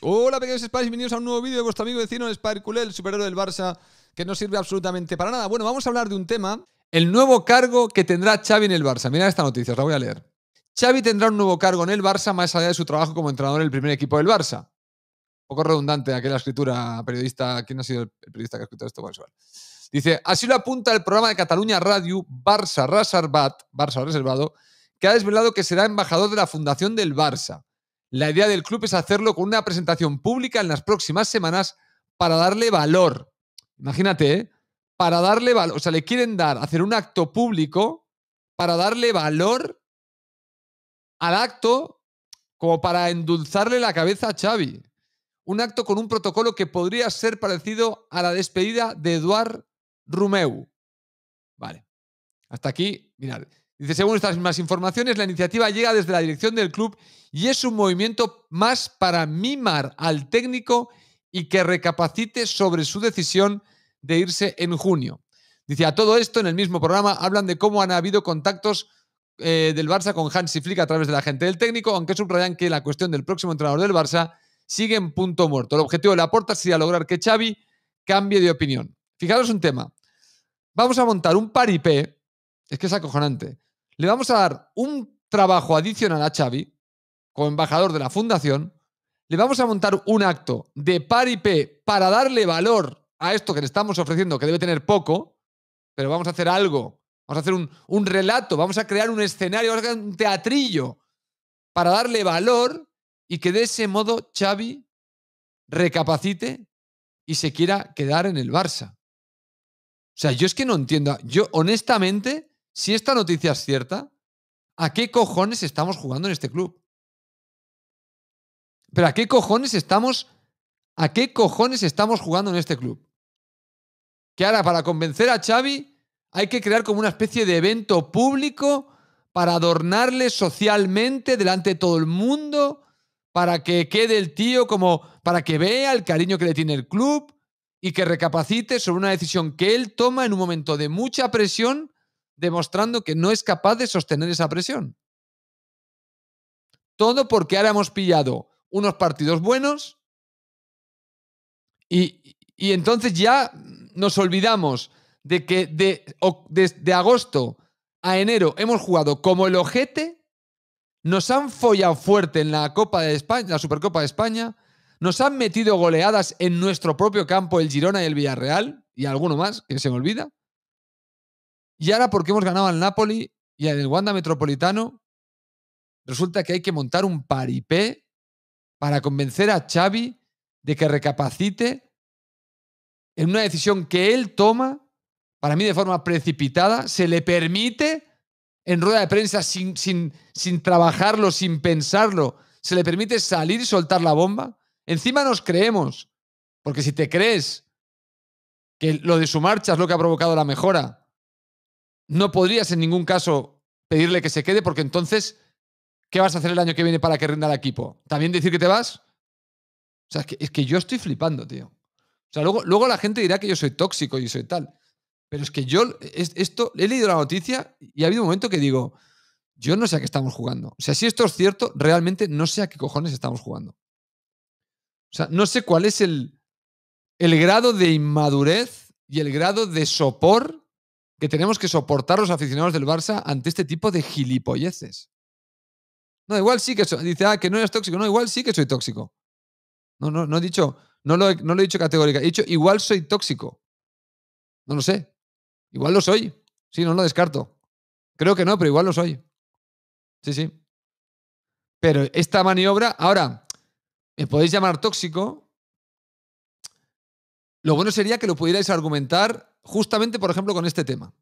Hola pequeños Spice, bienvenidos a un nuevo vídeo de vuestro amigo vecino Culé, el superhéroe del Barça, que no sirve absolutamente para nada. Bueno, vamos a hablar de un tema, el nuevo cargo que tendrá Xavi en el Barça. Mirad esta noticia, os la voy a leer. Xavi tendrá un nuevo cargo en el Barça más allá de su trabajo como entrenador en el primer equipo del Barça. Un poco redundante aquella escritura periodista, ¿quién ha sido el periodista que ha escrito esto? Bueno, Dice, así lo apunta el programa de Cataluña Radio Barça Reservat, Barça Reservado, que ha desvelado que será embajador de la Fundación del Barça la idea del club es hacerlo con una presentación pública en las próximas semanas para darle valor. Imagínate, ¿eh? para darle valor, o sea, le quieren dar, hacer un acto público para darle valor al acto como para endulzarle la cabeza a Xavi. Un acto con un protocolo que podría ser parecido a la despedida de Eduard Rumeu. Vale. Hasta aquí, mirad. Dice, según estas mismas informaciones, la iniciativa llega desde la dirección del club y es un movimiento más para mimar al técnico y que recapacite sobre su decisión de irse en junio. Dice, a todo esto, en el mismo programa hablan de cómo han habido contactos eh, del Barça con Hansi Flick a través de la gente del técnico, aunque subrayan que la cuestión del próximo entrenador del Barça sigue en punto muerto. El objetivo de la porta sería lograr que Xavi cambie de opinión. Fijaros un tema. Vamos a montar un paripé. Es que es acojonante le vamos a dar un trabajo adicional a Xavi, como embajador de la fundación, le vamos a montar un acto de par y p para darle valor a esto que le estamos ofreciendo, que debe tener poco, pero vamos a hacer algo, vamos a hacer un, relato, vamos a crear un escenario, vamos a un teatrillo para darle valor y que de ese modo Xavi recapacite y se quiera quedar en el Barça. O sea, yo es que no entiendo. Yo honestamente si esta noticia es cierta, ¿a qué cojones estamos jugando en este club? Pero ¿a qué cojones estamos a qué cojones estamos jugando en este club? Que ahora para convencer a Xavi hay que crear como una especie de evento público para adornarle socialmente delante de todo el mundo, para que quede el tío como para que vea el cariño que le tiene el club y que recapacite sobre una decisión que él toma en un momento de mucha presión demostrando que no es capaz de sostener esa presión. Todo porque ahora hemos pillado unos partidos buenos y, entonces ya nos olvidamos de que de, agosto a enero hemos jugado como el ojete, nos han follado fuerte en la Copa de España, la Supercopa de España, nos han metido goleadas en nuestro propio campo el Girona y el Villarreal y alguno más que se me olvida. Y ahora porque hemos ganado al Napoli y al Wanda Metropolitano, resulta que hay que montar un paripé para convencer a Xavi de que recapacite en una decisión que él toma, para mí de forma precipitada, se le permite en rueda de prensa sin, sin, sin trabajarlo, sin pensarlo, se le permite salir y soltar la bomba. Encima nos creemos, porque si te crees que lo de su marcha es lo que ha provocado la mejora, no podrías en ningún caso pedirle que se quede porque entonces, ¿qué vas a hacer el año que viene para que rinda el equipo? ¿También decir que te vas? O sea, es que, yo estoy flipando, tío. O sea, luego, luego la gente dirá que yo soy tóxico y soy tal. Pero es que yo, esto, he leído la noticia y ha habido un momento que digo, yo no sé a qué estamos jugando. O sea, si esto es cierto, realmente no sé a qué cojones estamos jugando. O sea, no sé cuál es el, el grado de inmadurez y el grado de sopor que tenemos que soportar los aficionados del Barça ante este tipo de gilipolleces. No, igual sí que soy. Dice, ah, que no eres tóxico. No, igual sí que soy tóxico. No, no, no he dicho, no lo he, no lo he dicho categórica, He dicho, igual soy tóxico. No lo sé. Igual lo soy. Sí, no lo descarto. Creo que no, pero igual lo soy. Sí, sí. Pero esta maniobra, ahora, me podéis llamar tóxico. Lo bueno sería que lo pudierais argumentar justamente, por ejemplo, con este tema.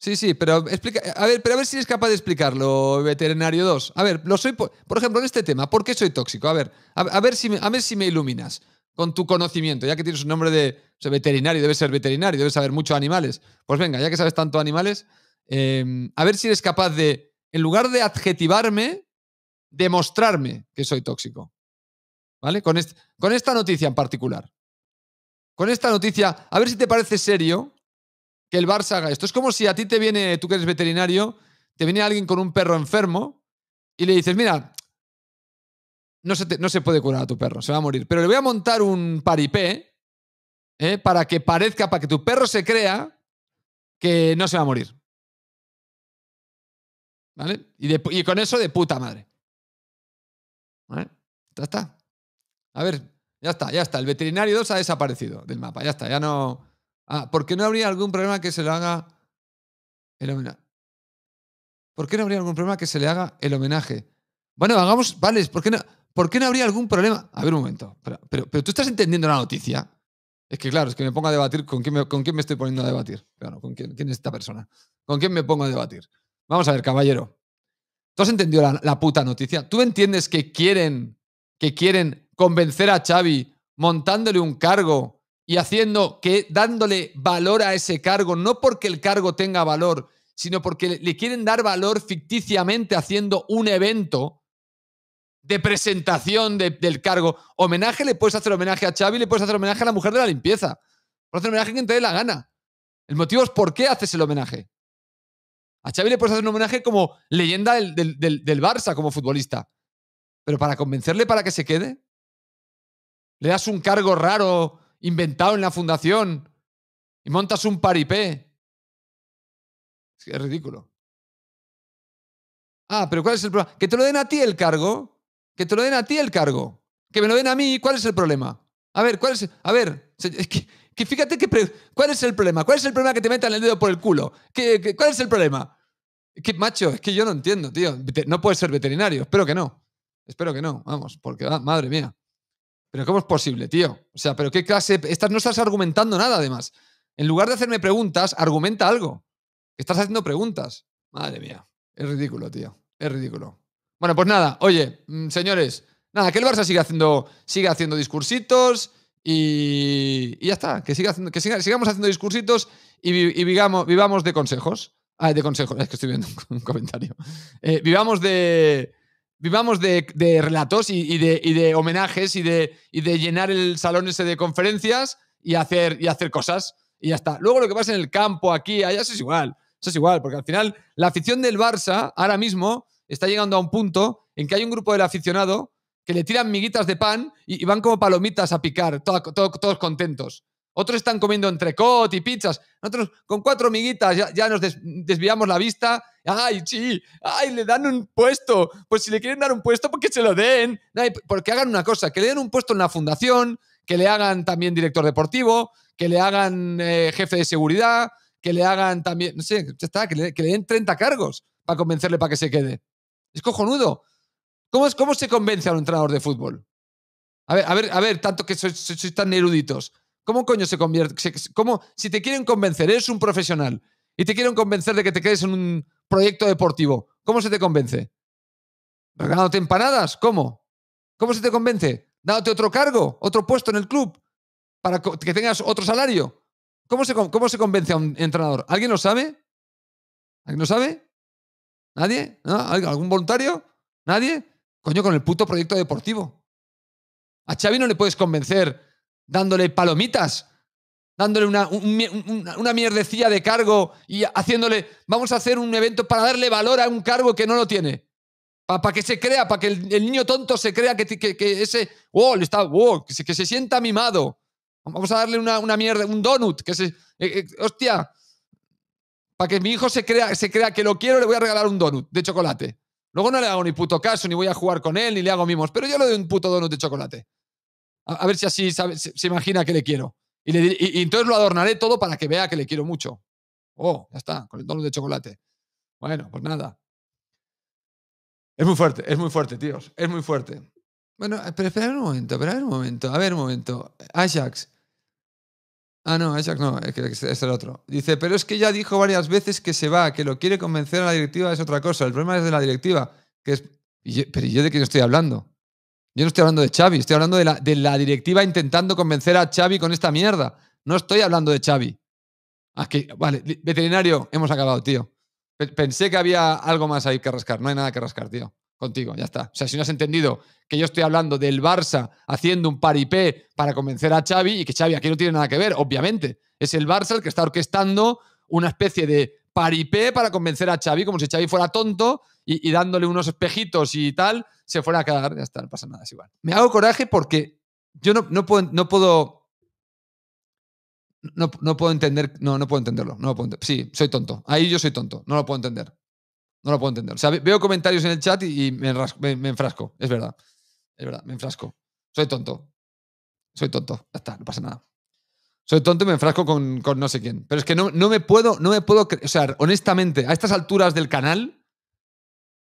Sí, sí, pero a ver, pero a ver si eres capaz de explicarlo, veterinario 2. A ver, lo soy por, ejemplo en este tema, ¿por qué soy tóxico? A ver, a, ver si me, a ver si me iluminas con tu conocimiento, ya que tienes un nombre de veterinario, debes ser veterinario, debes saber mucho animales. Pues venga, ya que sabes tanto animales, em, a ver si eres capaz de, en lugar de adjetivarme, demostrarme que soy tóxico. ¿Vale? Con, con esta noticia en particular con esta noticia, a ver si te parece serio que el Barça haga esto. Es como si a ti te viene, tú que eres veterinario, te viene alguien con un perro enfermo y le dices, mira, no se, no se puede curar a tu perro, se va a morir, pero le voy a montar un paripé ¿eh? para que parezca, para que tu perro se crea que no se va a morir. ¿Vale? Y, y con eso de puta madre. ¿Vale? está. A ver, ya está, ya está. El veterinario 2 ha desaparecido del mapa. Ya está, ya no. Ah, ¿por qué no habría algún problema que se le haga el homenaje? ¿Por qué no habría algún problema que se le haga el homenaje? Bueno, hagamos. Vale, ¿por qué no, ¿por qué no habría algún problema? A ver un momento. Pero, pero, tú estás entendiendo la noticia. Es que claro, es que me pongo a debatir con quién me, con quién me estoy poniendo a debatir. Claro, ¿con quién, es esta persona? ¿Con quién me pongo a debatir? Vamos a ver, caballero. ¿Tú has entendido la, la puta noticia? ¿Tú entiendes que quieren, que quieren convencer a Xavi montándole un cargo y haciendo que dándole valor a ese cargo, no porque el cargo tenga valor, sino porque le quieren dar valor ficticiamente haciendo un evento de presentación del cargo. Homenaje, le puedes hacer homenaje a Xavi, le puedes hacer homenaje a la mujer de la limpieza. Puedes hacer homenaje a quien te dé la gana. El motivo es por qué haces el homenaje. A Xavi le puedes hacer un homenaje como leyenda del Barça, como futbolista. Pero para convencerle para que se quede, le das un cargo raro, inventado en la fundación, y montas un paripé. Es, es ridículo. Ah, pero ¿cuál es el problema? Que te lo den a ti el cargo. Que te lo den a ti el cargo. Que me lo den a mí. ¿Cuál es el problema? A ver, ¿cuál es? El... A ver, que, fíjate que ¿cuál es el problema? ¿Cuál es el problema que te metan el dedo por el culo? ¿Qué, cuál es el problema? Que, macho, es que yo no entiendo, tío. No puedes ser veterinario. Espero que no. Espero que no. Vamos, porque, madre mía. Pero ¿cómo es posible, tío? O sea, pero qué clase... Estas no estás argumentando nada, además. En lugar de hacerme preguntas, argumenta algo. Estás haciendo preguntas. Madre mía. Es ridículo, tío. Es ridículo. Bueno, pues nada. Oye, mm, señores. Nada, que el Barça siga haciendo, sigue haciendo discursitos y, y ya está. Que, siga que sigamos haciendo discursitos y, vivamos, de consejos. Ah, de consejos. Es que estoy viendo un comentario. Eh, vivamos de vivamos de, relatos y, de, homenajes y de, llenar el salón ese de conferencias y hacer, y hacer cosas. Y ya está. Luego lo que pasa en el campo, aquí, allá, eso es igual. Eso es igual, porque al final la afición del Barça ahora mismo está llegando a un punto en que hay un grupo del aficionado que le tiran miguitas de pan y, van como palomitas a picar, todos contentos. Otros están comiendo entrecot y pizzas. Nosotros con cuatro amiguitas ya, nos desviamos la vista. ¡Ay, sí! ¡Ay, le dan un puesto! Pues si le quieren dar un puesto, porque pues se lo den. Porque hagan una cosa, que le den un puesto en la fundación, que le hagan también director deportivo, que le hagan eh, jefe de seguridad, que le hagan también, no sé, ya está, que le, den 30 cargos para convencerle para que se quede. Es cojonudo. ¿Cómo, es, ¿Cómo se convence a un entrenador de fútbol? A ver, a ver, a ver, tanto que sois tan eruditos. ¿Cómo coño se convierte? ¿Cómo, si te quieren convencer, eres un profesional y te quieren convencer de que te quedes en un proyecto deportivo, ¿cómo se te convence? ¿Ganándote empanadas? ¿Cómo? ¿Cómo se te convence? ¿Dándote otro cargo, otro puesto en el club? ¿Para que tengas otro salario? ¿Cómo se, cómo se convence a un entrenador? ¿Alguien lo sabe? ¿Alguien lo sabe? ¿Nadie? ¿Algún voluntario? ¿Nadie? Coño, con el puto proyecto deportivo. A Xavi no le puedes convencer dándole palomitas, dándole una, mierdecilla de cargo y haciéndole, vamos a hacer un evento para darle valor a un cargo que no lo tiene. Para que se crea, para que el, niño tonto se crea que, que, ese, wow, está, wow, que se, sienta mimado. Vamos a darle una, mierda, un donut, que se. Eh, eh, hostia. Para que mi hijo se crea, se crea que lo quiero, le voy a regalar un donut de chocolate. Luego no le hago ni puto caso, ni voy a jugar con él, ni le hago mimos, pero yo le doy un puto donut de chocolate a, ver si así se, imagina que le quiero. Y, entonces lo adornaré todo para que vea que le quiero mucho. Oh, ya está, con el tono de chocolate. Bueno, pues nada. Es muy fuerte, es muy fuerte, tíos. Es muy fuerte. Bueno, eh, pero un momento, espera un momento. A ver un momento. Ajax. Ah, no, Ajax no, es, el otro. Dice, pero es que ya dijo varias veces que se va, que lo quiere convencer a la directiva, es otra cosa. El problema es de la directiva, que es... ¿Pero yo de quién estoy hablando? Yo no estoy hablando de Xavi, estoy hablando de la, de la directiva intentando convencer a Xavi con esta mierda. No estoy hablando de Xavi. Aquí, ah, vale, veterinario, hemos acabado, tío. Pensé que había algo más ahí que rascar. No hay nada que rascar, tío. Contigo, ya está. O sea, si no has entendido que yo estoy hablando del Barça haciendo un paripé para convencer a Xavi y que Xavi aquí no tiene nada que ver, obviamente. Es el Barça el que está orquestando una especie de paripé para convencer a Xavi, como si Xavi fuera tonto y, y dándole unos espejitos y tal se fuera a cagar, ya está, no pasa nada, es igual. Me hago coraje porque yo no, puedo, no puedo no, puedo entender, no, no puedo entenderlo. No sí, soy tonto. Ahí yo soy tonto. No lo puedo entender. No lo puedo entender. O sea, veo comentarios en el chat y, me, enfrasco. Es verdad. Es verdad, me enfrasco. Soy tonto. Soy tonto. Ya está, no pasa nada. Soy tonto y me enfrasco con, no sé quién. Pero es que no, no, me puedo, no me puedo, o sea, honestamente, a estas alturas del canal,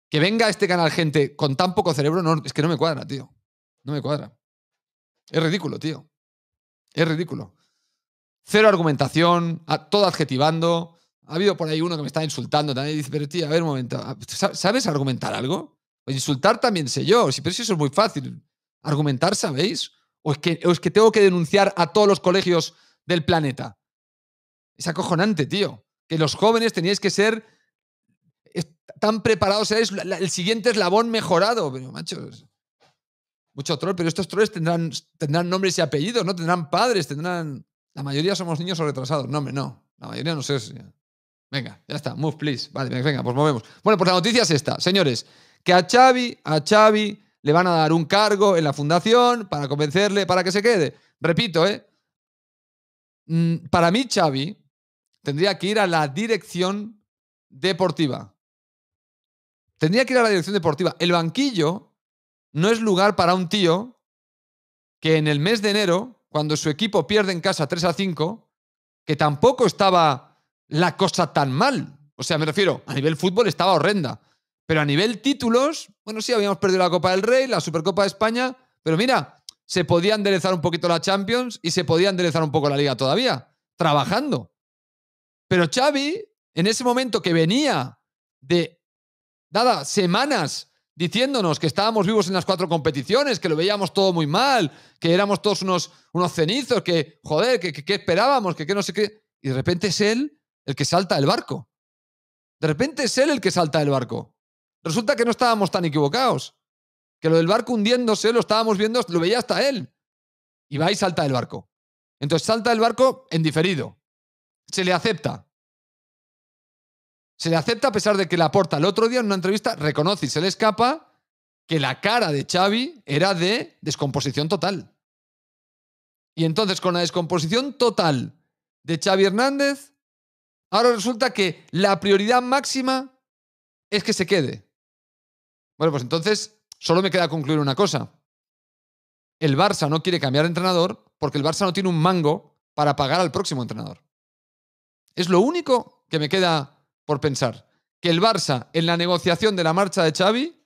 que venga a este canal gente con tan poco cerebro, no, es que no me cuadra, tío. No me cuadra. Es ridículo, tío. Es ridículo. Cero argumentación, a, todo adjetivando. Ha habido por ahí uno que me está insultando también dice, pero tío, a ver un momento, ah, ¿sabes argumentar algo? Pues insultar también sé yo, pero si eso es muy fácil. Argumentar, ¿sabéis? O es, que, o es que tengo que denunciar a todos los colegios del planeta. Es acojonante, tío. Que los jóvenes teníais que ser tan preparados eres, el siguiente eslabón mejorado. Pero, macho mucho troll, pero estos trolls tendrán, tendrán nombres y apellidos, ¿no? Tendrán padres, tendrán... La mayoría somos niños o retrasados. No, hombre, no. La mayoría no sé. Venga, ya está. Move, please. Vale, venga, pues movemos. Bueno, pues la noticia es esta, señores. Que a Xavi, a Xavi le van a dar un cargo en la fundación para convencerle para que se quede. Repito, ¿eh? Mm, para mí, Xavi tendría que ir a la dirección deportiva. Tendría que ir a la dirección deportiva. El banquillo no es lugar para un tío que en el mes de enero, cuando su equipo pierde en casa 3 a 5, que tampoco estaba la cosa tan mal. O sea, me refiero, a nivel fútbol estaba horrenda. Pero a nivel títulos, bueno, sí, habíamos perdido la Copa del Rey, la Supercopa de España, pero mira, se podía enderezar un poquito la Champions y se podía enderezar un poco la liga todavía, trabajando. Pero Xavi, en ese momento que venía de Nada, semanas diciéndonos que estábamos vivos en las cuatro competiciones, que lo veíamos todo muy mal, que éramos todos unos, unos cenizos, que, joder, que, qué esperábamos, que, que no sé qué. Y de repente es él el que salta del barco. De repente es él el que salta del barco. Resulta que no estábamos tan equivocados. Que lo del barco hundiéndose lo estábamos viendo, lo veía hasta él. Y va y salta del barco. Entonces salta del barco en diferido. Se le acepta. Se le acepta a pesar de que la aporta el otro día en una entrevista reconoce y se le escapa que la cara de Xavi era de descomposición total. Y entonces con la descomposición total de Xavi Hernández, ahora resulta que la prioridad máxima es que se quede. Bueno, pues entonces solo me queda concluir una cosa. El Barça no quiere cambiar de entrenador porque el Barça no tiene un mango para pagar al próximo entrenador. Es lo único que me queda por pensar que el Barça, en la negociación de la marcha de Xavi,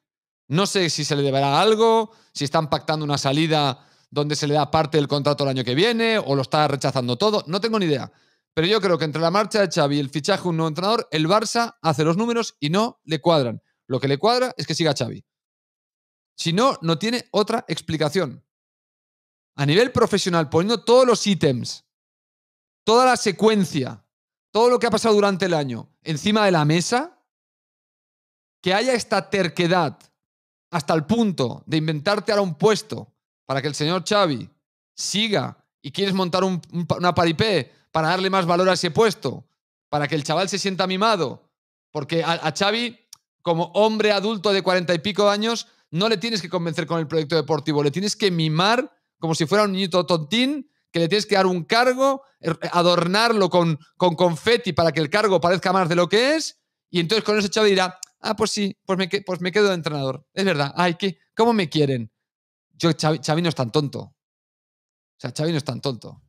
no sé si se le deberá algo, si están pactando una salida donde se le da parte del contrato el año que viene o lo está rechazando todo, no tengo ni idea. Pero yo creo que entre la marcha de Xavi y el fichaje de un nuevo entrenador, el Barça hace los números y no le cuadran. Lo que le cuadra es que siga Xavi. Si no, no tiene otra explicación. A nivel profesional, poniendo todos los ítems, toda la secuencia, todo lo que ha pasado durante el año, encima de la mesa, que haya esta terquedad hasta el punto de inventarte ahora un puesto para que el señor Xavi siga y quieres montar una paripé para darle más valor a ese puesto, para que el chaval se sienta mimado, porque a, a Xavi, como hombre adulto de cuarenta y pico años, no le tienes que convencer con el proyecto deportivo, le tienes que mimar como si fuera un niñito tontín que le tienes que dar un cargo, er, adornarlo con, con confeti para que el cargo parezca más de lo que es, y entonces con eso Xavi dirá, ah, pues sí, pues, pues me, quedo de entrenador. Es verdad, ay, ¿qué? ¿cómo me quieren? Yo, Chavino no es tan tonto. O sea, chavi no es tan tonto.